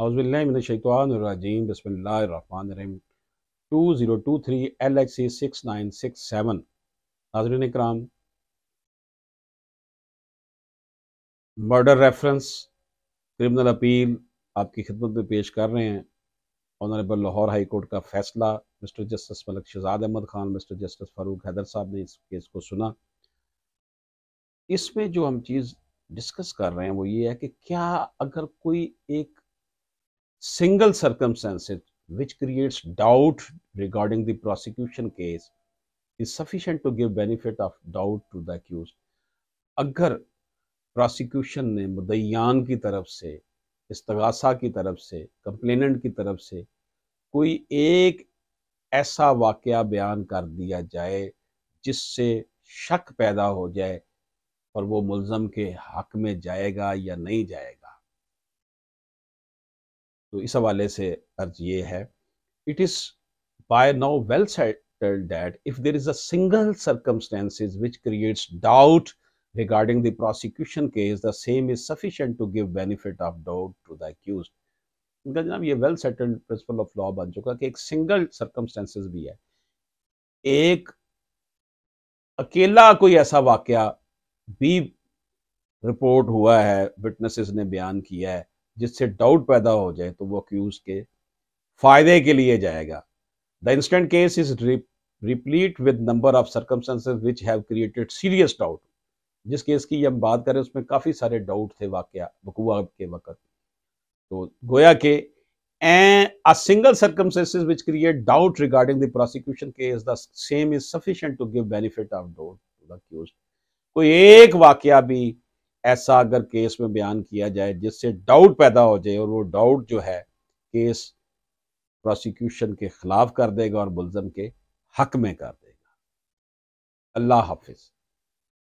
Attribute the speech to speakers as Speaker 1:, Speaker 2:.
Speaker 1: अवज़बिल्लाशैतवानरजीम बसमीम two zero two three L X C six nine six seven नाजरन कराम murder reference criminal appeal आपकी खिदमत में पेश कर रहे हैं ऑनरेबल लाहौर हाई कोर्ट का फैसला mister justice Malak Shahzad Ahmad Khan mister justice Farooq Haider साहब ने इस केस को सुना इसमें जो हम चीज़ डिस्कस कर रहे हैं वो ये है कि क्या अगर कोई एक single circumstances which creates doubt regarding the prosecution case is sufficient to give benefit of doubt to the accused agar prosecution ne mudayyan ki taraf se istighasa ki taraf se complainant ki taraf se koi ek aisa waqia bayan kar diya jaye jisse shak paida ho jaye aur wo mulzam ke haq mein jayega ya nahi jayega तो इस हवाले से अर्ज ये है it is by now well settle that if there is a single circumstances which creates doubt regarding the prosecution case the same is sufficient to give benefit of doubt to दूस उनका जनाब ये well settle principle of law बन चुका कि एक single circumstances भी है एक अकेला कोई ऐसा वाक्य भी रिपोर्ट हुआ है विटनेसेस ने बयान किया है जिससे डाउट पैदा हो जाए तो वो अक्यूज के फायदे के लिए जाएगा the instant case is replete with number of circumstances which have created serious doubt जिस केस की हम बात करें उसमें काफ़ी सारे डाउट थे वाक़ वकुआ के वक़्त तो गोया के a single circumstances which create doubt regarding the prosecution case the same is sufficient to give benefit of doubt कोई एक वाक्य भी ऐसा अगर केस में बयान किया जाए जिससे डाउट पैदा हो जाए और वो डाउट जो है केस प्रोसिक्यूशन के खिलाफ कर देगा और मुलजम के हक में कर देगा अल्लाह हाफिज़